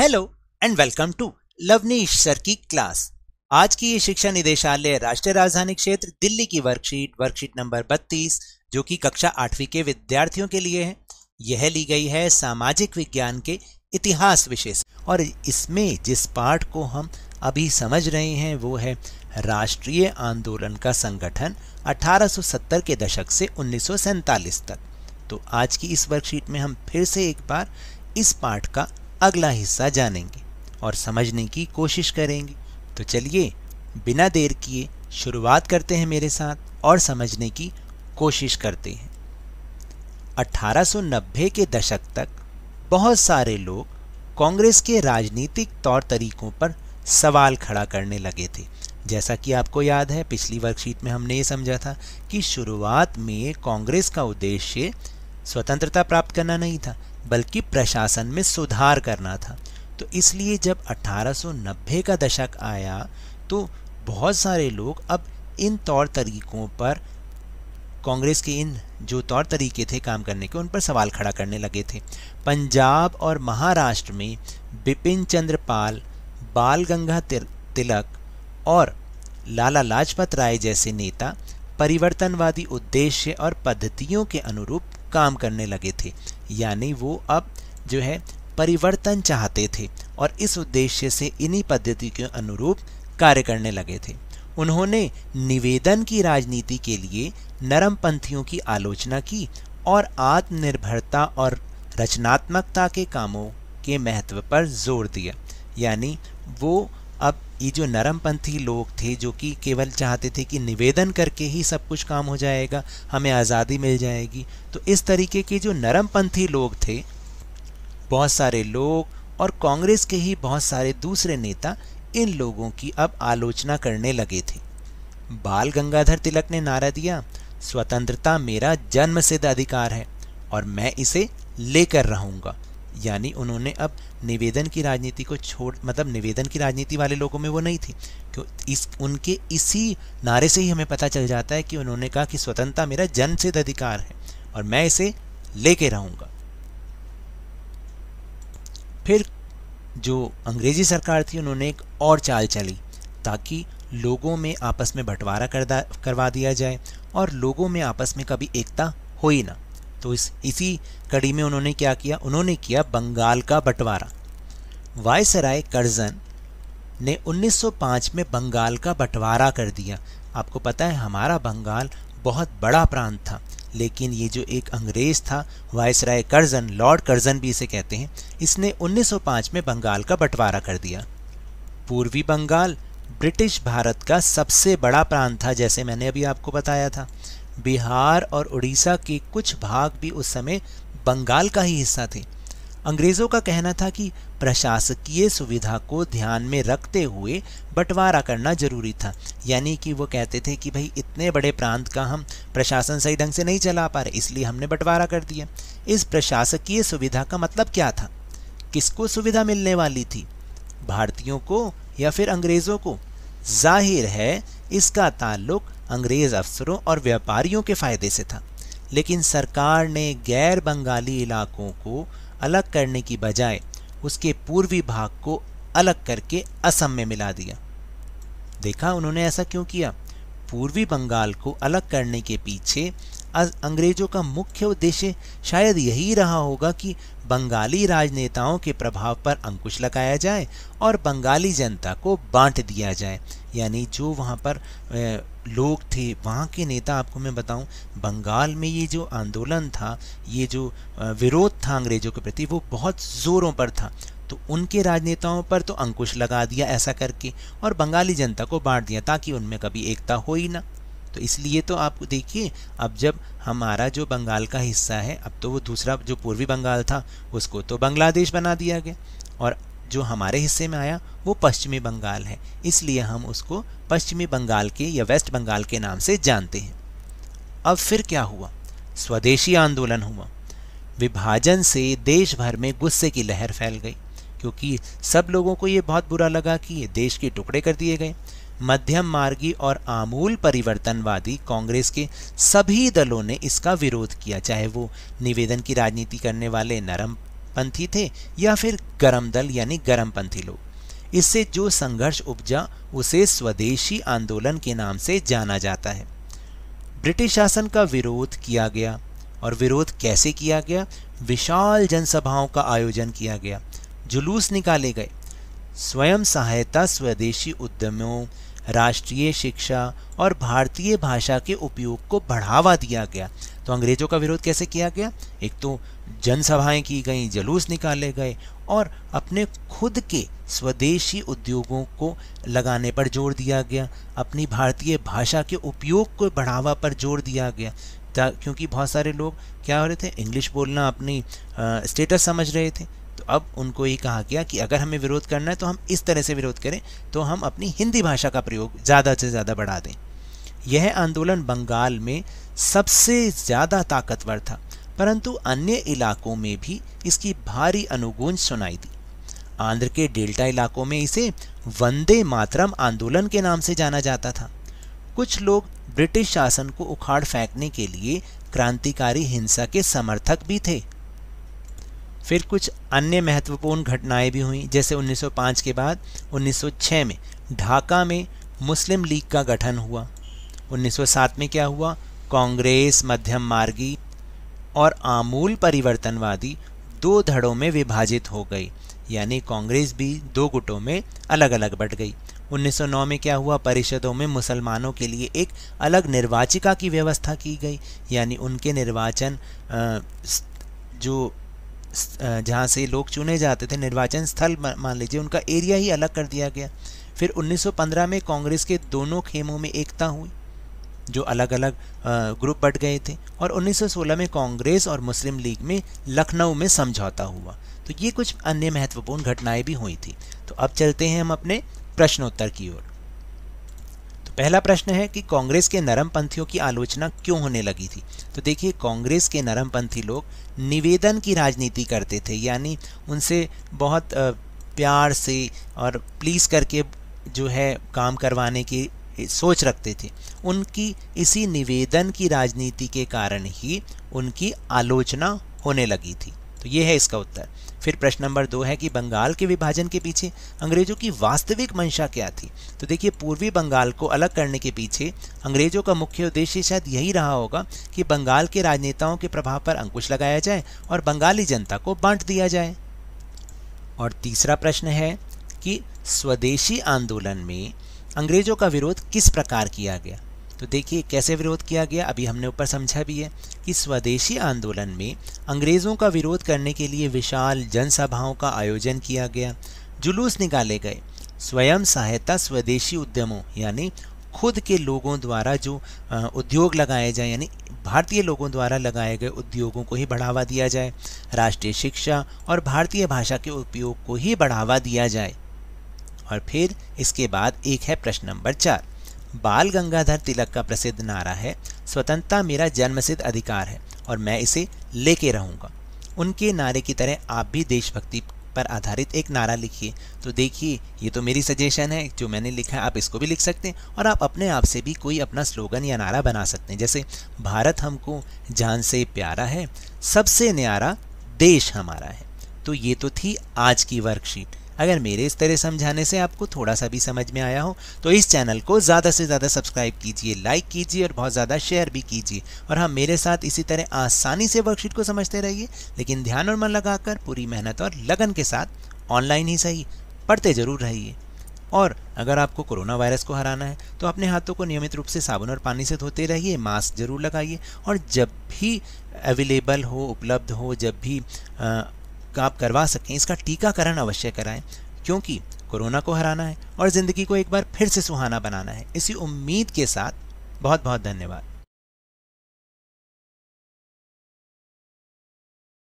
hello and welcome to Lavneesh sir की class आज की ये शिक्षा निदेशालय राष्ट्रीय राजधानी क्षेत्र दिल्ली की वर्कशीट वर्कशीट नंबर 32 जो कि कक्षा आठवीं के विद्यार्थियों के लिए है यह ली गई है सामाजिक विज्ञान के इतिहास विशेष और इसमें जिस पाठ को हम अभी समझ रहे हैं वो है राष्ट्रीय आंदोलन का संगठन 1870 के दशक से उन्नीस तक तो आज की इस वर्कशीट में हम फिर से एक बार इस पाठ का अगला हिस्सा जानेंगे और समझने की कोशिश करेंगे तो चलिए बिना देर किए शुरुआत करते हैं मेरे साथ और समझने की कोशिश करते हैं 1890 के दशक तक बहुत सारे लोग कांग्रेस के राजनीतिक तौर तरीकों पर सवाल खड़ा करने लगे थे जैसा कि आपको याद है पिछली वर्कशीट में हमने ये समझा था कि शुरुआत में कांग्रेस का उद्देश्य स्वतंत्रता प्राप्त करना नहीं था बल्कि प्रशासन में सुधार करना था तो इसलिए जब 1890 का दशक आया तो बहुत सारे लोग अब इन तौर तरीकों पर कांग्रेस के इन जो तौर तरीके थे काम करने के उन पर सवाल खड़ा करने लगे थे पंजाब और महाराष्ट्र में बिपिन चंद्र पाल बाल गंगा तिलक और लाला लाजपत राय जैसे नेता परिवर्तनवादी उद्देश्य और पद्धतियों के अनुरूप काम करने लगे थे यानी वो अब जो है परिवर्तन चाहते थे और इस उद्देश्य से इन्हीं पद्धति के अनुरूप कार्य करने लगे थे उन्होंने निवेदन की राजनीति के लिए नरमपंथियों की आलोचना की और आत्मनिर्भरता और रचनात्मकता के कामों के महत्व पर जोर दिया यानी वो अब ये जो नरमपंथी लोग थे जो कि केवल चाहते थे कि निवेदन करके ही सब कुछ काम हो जाएगा हमें आज़ादी मिल जाएगी तो इस तरीके के जो नरमपंथी लोग थे बहुत सारे लोग और कांग्रेस के ही बहुत सारे दूसरे नेता इन लोगों की अब आलोचना करने लगे थे बाल गंगाधर तिलक ने नारा दिया स्वतंत्रता मेरा जन्म सिद्ध अधिकार है और मैं इसे लेकर रहूँगा यानी उन्होंने अब निवेदन की राजनीति को छोड़ मतलब निवेदन की राजनीति वाले लोगों में वो नहीं थी क्यों इस उनके इसी नारे से ही हमें पता चल जाता है कि उन्होंने कहा कि स्वतंत्रता मेरा जन्मसिद्ध अधिकार है और मैं इसे लेके रहूँगा फिर जो अंग्रेजी सरकार थी उन्होंने एक और चाल चली ताकि लोगों में आपस में बंटवारा करवा दिया जाए और लोगों में आपस में कभी एकता हो ही ना तो इस इसी कड़ी में उन्होंने क्या किया उन्होंने किया बंगाल का बंटवारा वायसराय कर्जन ने 1905 में बंगाल का बंटवारा कर दिया आपको पता है हमारा बंगाल बहुत बड़ा प्रांत था लेकिन ये जो एक अंग्रेज़ था वायसराय कर्जन लॉर्ड कर्जन भी इसे कहते हैं इसने 1905 में बंगाल का बंटवारा कर दिया पूर्वी बंगाल ब्रिटिश भारत का सबसे बड़ा प्रांत था जैसे मैंने अभी आपको बताया था बिहार और उड़ीसा के कुछ भाग भी उस समय बंगाल का ही हिस्सा थे अंग्रेज़ों का कहना था कि प्रशासकीय सुविधा को ध्यान में रखते हुए बंटवारा करना जरूरी था यानी कि वो कहते थे कि भाई इतने बड़े प्रांत का हम प्रशासन सही ढंग से नहीं चला पा रहे इसलिए हमने बंटवारा कर दिया इस प्रशासकीय सुविधा का मतलब क्या था किसको सुविधा मिलने वाली थी भारतीयों को या फिर अंग्रेज़ों को जाहिर है इसका ताल्लुक अंग्रेज़ अफसरों और व्यापारियों के फ़ायदे से था लेकिन सरकार ने गैर बंगाली इलाकों को अलग करने की बजाय उसके पूर्वी भाग को अलग करके असम में मिला दिया देखा उन्होंने ऐसा क्यों किया पूर्वी बंगाल को अलग करने के पीछे अंग्रेजों का मुख्य उद्देश्य शायद यही रहा होगा कि बंगाली राजनेताओं के प्रभाव पर अंकुश लगाया जाए और बंगाली जनता को बांट दिया जाए यानी जो वहाँ पर लोग थे वहाँ के नेता आपको मैं बताऊँ बंगाल में ये जो आंदोलन था ये जो विरोध था अंग्रेज़ों के प्रति वो बहुत ज़ोरों पर था तो उनके राजनेताओं पर तो अंकुश लगा दिया ऐसा करके और बंगाली जनता को बांट दिया ताकि उनमें कभी एकता हो ही ना तो इसलिए तो आप देखिए अब जब हमारा जो बंगाल का हिस्सा है अब तो वो दूसरा जो पूर्वी बंगाल था उसको तो बांग्लादेश बना दिया गया और जो हमारे हिस्से में आया वो पश्चिमी बंगाल है इसलिए हम उसको पश्चिमी बंगाल के या वेस्ट बंगाल के नाम से जानते हैं अब फिर क्या हुआ स्वदेशी आंदोलन हुआ विभाजन से देश भर में गुस्से की लहर फैल गई क्योंकि सब लोगों को ये बहुत बुरा लगा कि ये देश के टुकड़े कर दिए गए मध्यम मार्गी और आमूल परिवर्तनवादी कांग्रेस के सभी दलों ने इसका विरोध किया चाहे वो निवेदन की राजनीति करने वाले नरमपंथी थे या फिर गरम दल यानी गरमपंथी लोग इससे जो संघर्ष उपजा उसे स्वदेशी आंदोलन के नाम से जाना जाता है ब्रिटिश शासन का विरोध किया गया और विरोध कैसे किया गया विशाल जनसभाओं का आयोजन किया गया जुलूस निकाले गए स्वयं सहायता स्वदेशी उद्यमों राष्ट्रीय शिक्षा और भारतीय भाषा के उपयोग को बढ़ावा दिया गया तो अंग्रेज़ों का विरोध कैसे किया गया एक तो जनसभाएं की गई जुलूस निकाले गए और अपने खुद के स्वदेशी उद्योगों को लगाने पर जोर दिया गया अपनी भारतीय भाषा के उपयोग को बढ़ावा पर जोर दिया गया क्योंकि बहुत सारे लोग क्या हो रहे थे इंग्लिश बोलना अपनी आ, स्टेटस समझ रहे थे तो अब उनको ये कहा गया कि अगर हमें विरोध करना है तो हम इस तरह से विरोध करें तो हम अपनी हिंदी भाषा का प्रयोग ज़्यादा से ज़्यादा बढ़ा दें यह आंदोलन बंगाल में सबसे ज़्यादा ताकतवर था परंतु अन्य इलाकों में भी इसकी भारी अनुगूंज सुनाई दी आंध्र के डेल्टा इलाकों में इसे वंदे मातरम आंदोलन के नाम से जाना जाता था कुछ लोग ब्रिटिश शासन को उखाड़ फेंकने के लिए क्रांतिकारी हिंसा के समर्थक भी थे फिर कुछ अन्य महत्वपूर्ण घटनाएं भी हुई जैसे 1905 के बाद 1906 में ढाका में मुस्लिम लीग का गठन हुआ 1907 में क्या हुआ कांग्रेस मध्यम मार्गी और आमूल परिवर्तनवादी दो धड़ों में विभाजित हो गई यानी कांग्रेस भी दो गुटों में अलग अलग बट गई 1909 में क्या हुआ परिषदों में मुसलमानों के लिए एक अलग निर्वाचिका की व्यवस्था की गई यानी उनके निर्वाचन जो जहाँ से लोग चुने जाते थे निर्वाचन स्थल मान लीजिए उनका एरिया ही अलग कर दिया गया फिर 1915 में कांग्रेस के दोनों खेमों में एकता हुई जो अलग अलग ग्रुप बट गए थे और 1916 में कांग्रेस और मुस्लिम लीग में लखनऊ में समझौता हुआ तो ये कुछ अन्य महत्वपूर्ण घटनाएं भी हुई थी तो अब चलते हैं हम अपने प्रश्नोत्तर की ओर पहला प्रश्न है कि कांग्रेस के नरम पंथियों की आलोचना क्यों होने लगी थी तो देखिए कांग्रेस के नरम पंथी लोग निवेदन की राजनीति करते थे यानी उनसे बहुत प्यार से और प्लीज़ करके जो है काम करवाने की सोच रखते थे उनकी इसी निवेदन की राजनीति के कारण ही उनकी आलोचना होने लगी थी तो ये है इसका उत्तर फिर प्रश्न नंबर दो है कि बंगाल के विभाजन के पीछे अंग्रेजों की वास्तविक मंशा क्या थी तो देखिए पूर्वी बंगाल को अलग करने के पीछे अंग्रेजों का मुख्य उद्देश्य शायद यही रहा होगा कि बंगाल के राजनेताओं के प्रभाव पर अंकुश लगाया जाए और बंगाली जनता को बांट दिया जाए और तीसरा प्रश्न है कि स्वदेशी आंदोलन में अंग्रेजों का विरोध किस प्रकार किया गया तो देखिए कैसे विरोध किया गया अभी हमने ऊपर समझा भी है कि स्वदेशी आंदोलन में अंग्रेज़ों का विरोध करने के लिए विशाल जनसभाओं का आयोजन किया गया जुलूस निकाले गए स्वयं सहायता स्वदेशी उद्यमों यानी खुद के लोगों द्वारा जो उद्योग लगाए जाए यानी भारतीय लोगों द्वारा लगाए गए उद्योगों को ही बढ़ावा दिया जाए राष्ट्रीय शिक्षा और भारतीय भाषा के उपयोग को ही बढ़ावा दिया जाए और फिर इसके बाद एक है प्रश्न नंबर चार बाल गंगाधर तिलक का प्रसिद्ध नारा है स्वतंत्रता मेरा जन्मसिद्ध अधिकार है और मैं इसे लेके रहूँगा उनके नारे की तरह आप भी देशभक्ति पर आधारित एक नारा लिखिए तो देखिए ये तो मेरी सजेशन है जो मैंने लिखा है आप इसको भी लिख सकते हैं और आप अपने आप से भी कोई अपना स्लोगन या नारा बना सकते हैं जैसे भारत हमको जान से प्यारा है सबसे न्यारा देश हमारा है तो ये तो थी आज की वर्कशीट अगर मेरे इस तरह समझाने से आपको थोड़ा सा भी समझ में आया हो तो इस चैनल को ज़्यादा से ज़्यादा सब्सक्राइब कीजिए लाइक कीजिए और बहुत ज़्यादा शेयर भी कीजिए और हम हाँ, मेरे साथ इसी तरह आसानी से वर्कशीट को समझते रहिए लेकिन ध्यान और मन लगाकर पूरी मेहनत और लगन के साथ ऑनलाइन ही सही पढ़ते ज़रूर रहिए और अगर आपको कोरोना वायरस को हराना है तो अपने हाथों को नियमित रूप से साबुन और पानी से धोते रहिए मास्क ज़रूर लगाइए और जब भी अवेलेबल हो उपलब्ध हो जब भी आ, का आप करवा सकें इसका टीकाकरण अवश्य कराएं क्योंकि कोरोना को हराना है और ज़िंदगी को एक बार फिर से सुहाना बनाना है इसी उम्मीद के साथ बहुत बहुत धन्यवाद